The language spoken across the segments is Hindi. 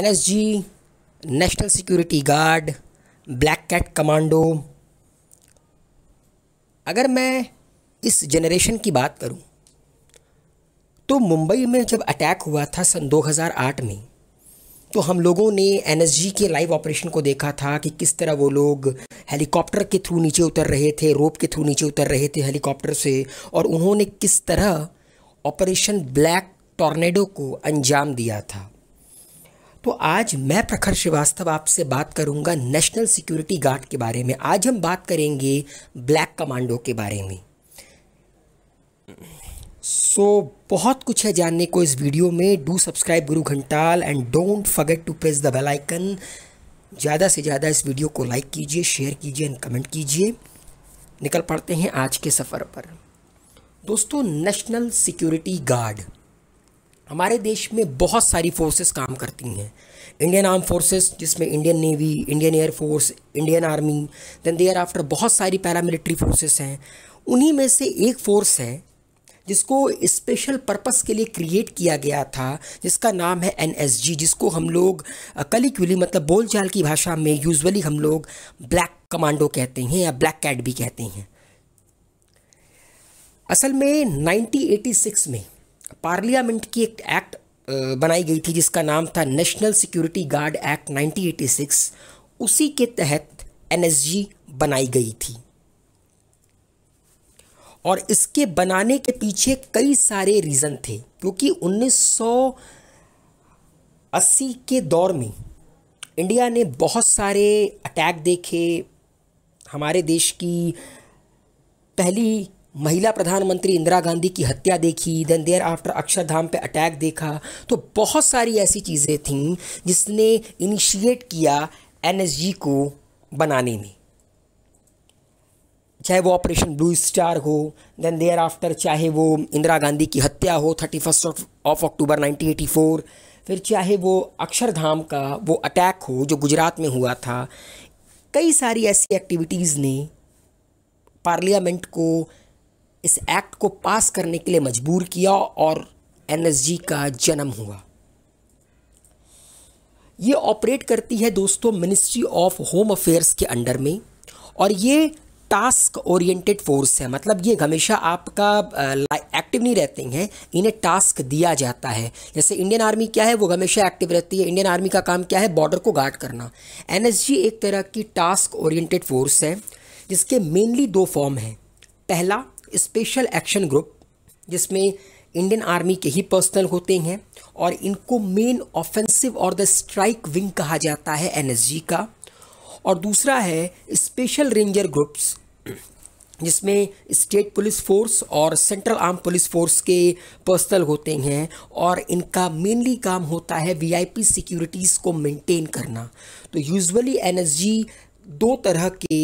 जी national security guard black cat commando अगर मैं इस जनरेशन की बात करूं तो मुंबई में जब अटैक हुआ था सन 2008 में तो हम लोगों ने एन के लाइव ऑपरेशन को देखा था कि किस तरह वो लोग हेलीकॉप्टर के थ्रू नीचे उतर रहे थे रोप के थ्रू नीचे उतर रहे थे हेलीकॉप्टर से और उन्होंने किस तरह ऑपरेशन ब्लैक टॉर्नेडो को अंजाम दिया था तो आज मैं प्रखर श्रीवास्तव आपसे बात करूंगा नेशनल सिक्योरिटी गार्ड के बारे में आज हम बात करेंगे ब्लैक कमांडो के बारे में सो so, बहुत कुछ है जानने को इस वीडियो में डू सब्सक्राइब गुरु घंटाल and don't forget to press the bell icon ज़्यादा से ज़्यादा इस वीडियो को लाइक कीजिए शेयर कीजिए एंड कमेंट कीजिए निकल पड़ते हैं आज के सफ़र पर दोस्तों नेशनल सिक्योरिटी गार्ड हमारे देश में बहुत सारी फोर्सेस काम करती हैं इंडियन आर्म फोर्सेस जिसमें Indian navy Indian air force Indian army then there after बहुत सारी पैरामिलिट्री फोर्सेस हैं उन्हीं में से एक फोर्स है जिसको स्पेशल पर्पस के लिए क्रिएट किया गया था जिसका नाम है एन जिसको हम लोग कलिक्यूली मतलब बोलचाल की भाषा में यूजुअली हम लोग ब्लैक कमांडो कहते हैं या ब्लैक कैट भी कहते हैं असल में 1986 में पार्लियामेंट की एक एक्ट बनाई गई थी जिसका नाम था नेशनल सिक्योरिटी गार्ड एक्ट 1986 उसी के तहत एनएसजी बनाई गई थी और इसके बनाने के पीछे कई सारे रीज़न थे क्योंकि 1980 के दौर में इंडिया ने बहुत सारे अटैक देखे हमारे देश की पहली महिला प्रधानमंत्री इंदिरा गांधी की हत्या देखी देन देयर आफ्टर अक्षरधाम पे अटैक देखा तो बहुत सारी ऐसी चीज़ें थीं जिसने इनिशिएट किया एन को बनाने में चाहे वो ऑपरेशन ब्लू स्टार हो देन देयर आफ्टर चाहे वो इंदिरा गांधी की हत्या हो थर्टी फर्स्ट ऑफ अक्टूबर 1984 फिर चाहे वो अक्षरधाम का वो अटैक हो जो गुजरात में हुआ था कई सारी ऐसी एक्टिविटीज़ ने पार्लियामेंट को इस एक्ट को पास करने के लिए मजबूर किया और एनएसजी का जन्म हुआ ये ऑपरेट करती है दोस्तों मिनिस्ट्री ऑफ होम अफेयर्स के अंडर में और ये टास्क ओरिएंटेड फोर्स है मतलब ये हमेशा आपका एक्टिव नहीं रहते हैं इन्हें टास्क दिया जाता है जैसे इंडियन आर्मी क्या है वो हमेशा एक्टिव रहती है इंडियन आर्मी का काम क्या है बॉर्डर को गार्ड करना एनएसजी एक तरह की टास्क ओरिएंटेड फोर्स है जिसके मेनली दो फॉर्म हैं पहला स्पेशल एक्शन ग्रुप जिसमें इंडियन आर्मी के ही पर्सनल होते हैं और इनको मेन ऑफेंसिव और द स्ट्राइक विंग कहा जाता है एन का और दूसरा है स्पेशल रेंजर ग्रुप्स जिसमें स्टेट पुलिस फोर्स और सेंट्रल आर्म पुलिस फोर्स के पर्सनल होते हैं और इनका मेनली काम होता है वीआईपी सिक्योरिटीज़ को मेंटेन करना तो यूजुअली एनएसजी दो तरह के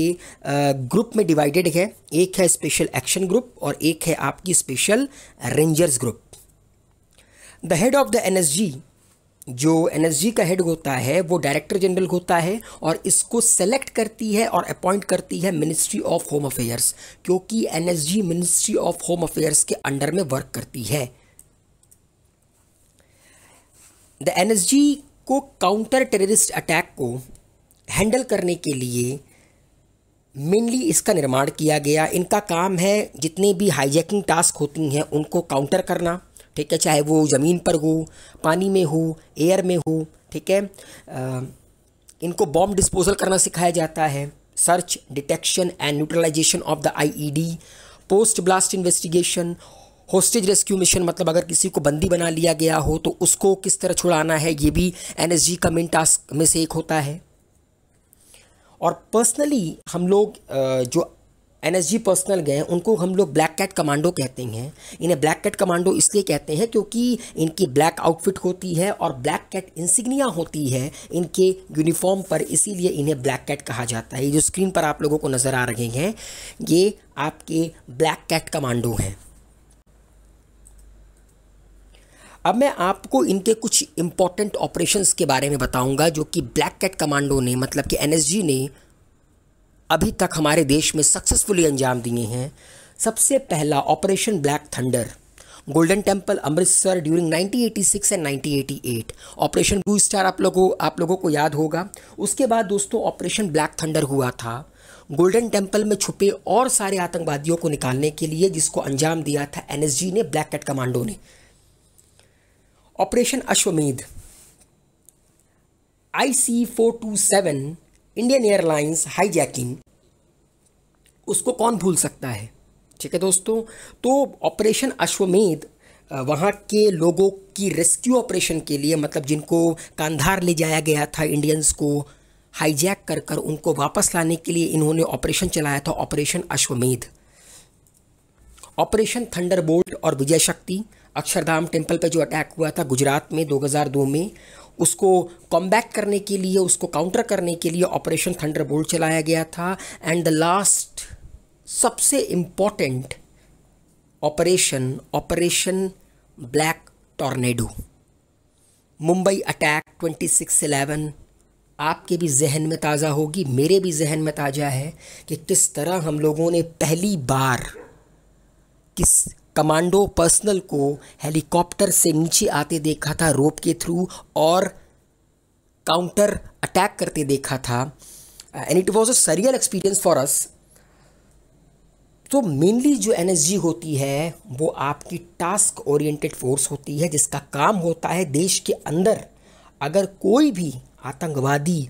ग्रुप में डिवाइडेड है एक है स्पेशल एक्शन ग्रुप और एक है आपकी special rangers group the head of the NSG जो एनएसजी का हेड होता है वो डायरेक्टर जनरल होता है और इसको सेलेक्ट करती है और अपॉइंट करती है मिनिस्ट्री ऑफ होम अफेयर्स क्योंकि NSG ministry of home affairs के अंडर में वर्क करती है द एनएसजी को काउंटर टेररिस्ट अटैक को हैंडल करने के लिए मेनली इसका निर्माण किया गया इनका काम है जितने भी हाईजैकिंग टास्क होती हैं उनको काउंटर करना ठीक है चाहे वो ज़मीन पर हो पानी में हो एयर में हो ठीक है आ, इनको बॉम्ब डिस्पोजल करना सिखाया जाता है search detection and neutralisation of the IED post blast investigation hostage rescue mission मतलब अगर किसी को बंदी बना लिया गया हो तो उसको किस तरह छुड़ाना है ये भी एनएसजी का मेन टास्क में से एक होता है और पर्सनली हम लोग जो एन एस जी पर्सनल गए उनको हम लोग ब्लैक कैट कमांडो कहते हैं इन्हें ब्लैक कैट कमांडो इसलिए कहते हैं क्योंकि इनकी ब्लैक आउटफिट होती है और ब्लैक कैट इंसिग्निया होती है इनके यूनिफॉर्म पर इसीलिए इन्हें ब्लैक कैट कहा जाता है ये जो स्क्रीन पर आप लोगों को नज़र आ रहे हैं ये आपके ब्लैक कैट कमांडो हैं अब मैं आपको इनके कुछ इम्पॉर्टेंट ऑपरेशन के बारे में बताऊंगा जो कि ब्लैक कैट कमांडो ने मतलब कि एन ने अभी तक हमारे देश में सक्सेसफुली अंजाम दिए हैं सबसे पहला operation black thunder golden temple Amritsar during 1986 and 1988 operation blue star आप लोगों आप लोगों को याद होगा उसके बाद दोस्तों ऑपरेशन ब्लैक थंडर हुआ था गोल्डन टेम्पल में छुपे और सारे आतंकवादियों को निकालने के लिए जिसको अंजाम दिया था एनएसजी ने ब्लैक कैट कमांडो ने operation Ashwamedh I C four two seven Indian airlines hijacking उसको कौन भूल सकता है ठीक है दोस्तों तो ऑपरेशन अश्वमेध वहाँ के लोगों की रेस्क्यू ऑपरेशन के लिए मतलब जिनको कांधार ले जाया गया था इंडियंस को हाईजैक कर कर उनको वापस लाने के लिए इन्होंने ऑपरेशन चलाया था ऑपरेशन अश्वमेध ऑपरेशन थंडरबोल्ट और विजय शक्ति अक्षरधाम टेम्पल पर जो अटैक हुआ था गुजरात में 2002 में उसको कम करने के लिए उसको काउंटर करने के लिए ऑपरेशन थंडर चलाया गया था एंड द लास्ट सबसे important operation operation black tornado Mumbai attack 2611 आपके भी जहन में ताज़ा होगी मेरे भी जहन में ताज़ा है कि किस तरह हम लोगों ने पहली बार किस कमांडो पर्सनल को हेलीकॉप्टर से नीचे आते देखा था रोप के थ्रू और काउंटर अटैक करते देखा था and it was a serial experience for us तो मेनली जो एन होती है वो आपकी टास्क ओरिएंटेड फोर्स होती है जिसका काम होता है देश के अंदर अगर कोई भी आतंकवादी